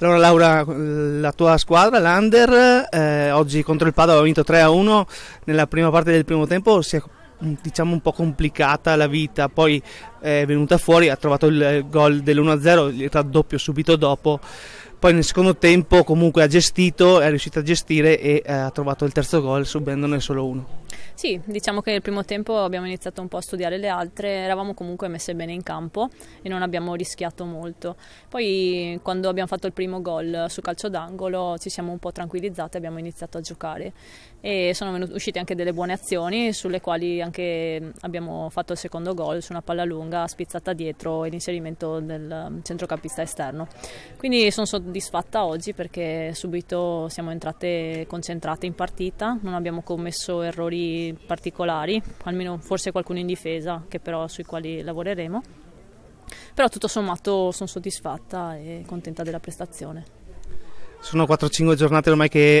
Allora Laura, la tua squadra, l'Under, eh, oggi contro il Padova ha vinto 3-1 nella prima parte del primo tempo, si è diciamo un po' complicata la vita, poi eh, è venuta fuori, ha trovato il eh, gol dell'1-0, il raddoppio subito dopo, poi nel secondo tempo comunque ha gestito, è riuscita a gestire e eh, ha trovato il terzo gol subendone solo uno. Sì, diciamo che nel primo tempo abbiamo iniziato un po' a studiare le altre, eravamo comunque messe bene in campo e non abbiamo rischiato molto. Poi quando abbiamo fatto il primo gol su calcio d'angolo ci siamo un po' tranquillizzate e abbiamo iniziato a giocare e sono uscite anche delle buone azioni sulle quali anche abbiamo fatto il secondo gol su una palla lunga spizzata dietro e l'inserimento del centrocampista esterno. Quindi sono soddisfatta oggi perché subito siamo entrate concentrate in partita, non abbiamo commesso errori particolari, almeno forse qualcuno in difesa, che però sui quali lavoreremo. Però tutto sommato sono soddisfatta e contenta della prestazione. Sono 4-5 giornate ormai che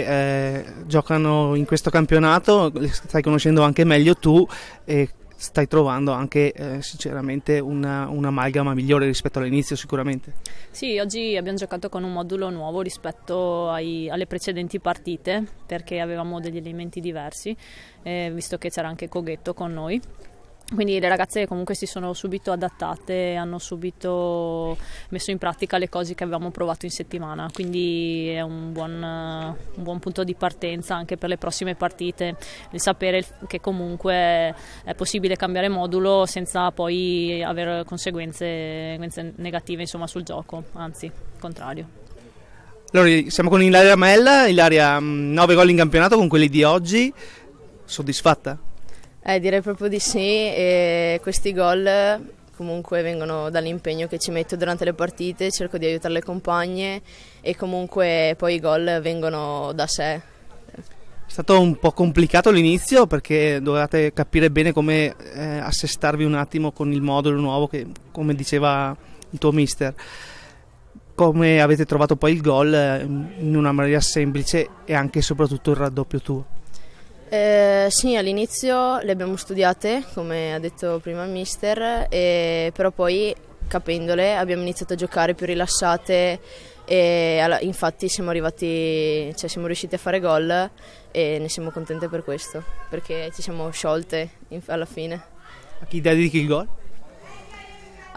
eh, giocano in questo campionato, le stai conoscendo anche meglio tu. Eh, stai trovando anche eh, sinceramente una, un'amalgama migliore rispetto all'inizio sicuramente. Sì, oggi abbiamo giocato con un modulo nuovo rispetto ai, alle precedenti partite perché avevamo degli elementi diversi, eh, visto che c'era anche Coghetto con noi quindi le ragazze comunque si sono subito adattate, hanno subito messo in pratica le cose che avevamo provato in settimana, quindi è un buon, un buon punto di partenza anche per le prossime partite, il sapere che comunque è possibile cambiare modulo senza poi avere conseguenze, negative insomma, sul gioco, anzi il contrario. Allora, siamo con Ilaria Mella, Ilaria 9 mm, gol in campionato con quelli di oggi, soddisfatta? Eh, direi proprio di sì e questi gol eh, comunque vengono dall'impegno che ci metto durante le partite, cerco di aiutare le compagne e comunque poi i gol vengono da sé. È stato un po' complicato l'inizio perché dovevate capire bene come eh, assestarvi un attimo con il modulo nuovo che come diceva il tuo mister come avete trovato poi il gol eh, in una maniera semplice e anche e soprattutto il raddoppio tuo? Eh, sì, all'inizio le abbiamo studiate, come ha detto prima il mister, e, però poi capendole abbiamo iniziato a giocare più rilassate e infatti siamo arrivati, cioè siamo riusciti a fare gol e ne siamo contente per questo, perché ci siamo sciolte in, alla fine. A chi dedichi il gol?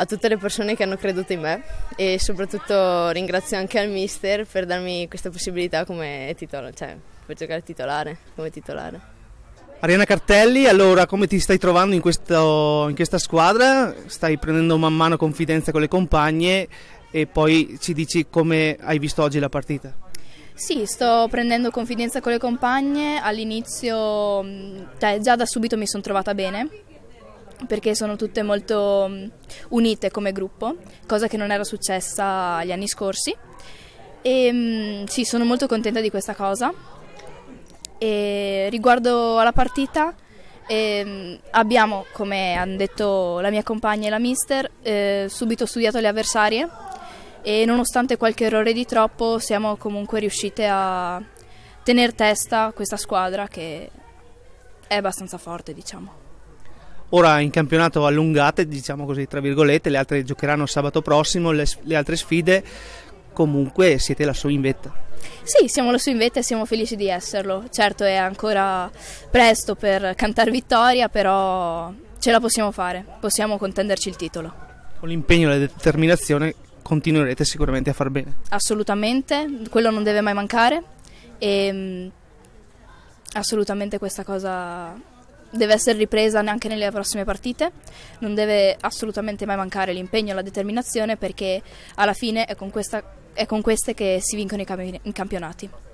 a tutte le persone che hanno creduto in me e soprattutto ringrazio anche al mister per darmi questa possibilità come titolo, cioè per giocare titolare, come titolare. Ariana Cartelli, allora come ti stai trovando in, questo, in questa squadra? Stai prendendo man mano confidenza con le compagne e poi ci dici come hai visto oggi la partita? Sì, sto prendendo confidenza con le compagne, all'inizio mm, cioè, già da subito mi sono trovata bene perché sono tutte molto mm, unite come gruppo, cosa che non era successa gli anni scorsi. E mm, sì, sono molto contenta di questa cosa. E riguardo alla partita, eh, abbiamo, come hanno detto la mia compagna e la mister, eh, subito studiato le avversarie e nonostante qualche errore di troppo siamo comunque riuscite a tenere testa questa squadra che è abbastanza forte, diciamo ora in campionato allungate, diciamo così, tra virgolette, le altre giocheranno sabato prossimo, le, le altre sfide, comunque siete lassù in vetta. Sì, siamo lassù in vetta e siamo felici di esserlo. Certo è ancora presto per cantare vittoria, però ce la possiamo fare, possiamo contenderci il titolo. Con l'impegno e la determinazione continuerete sicuramente a far bene. Assolutamente, quello non deve mai mancare e ehm, assolutamente questa cosa deve essere ripresa anche nelle prossime partite, non deve assolutamente mai mancare l'impegno e la determinazione perché alla fine è con, questa, è con queste che si vincono i, camp i campionati.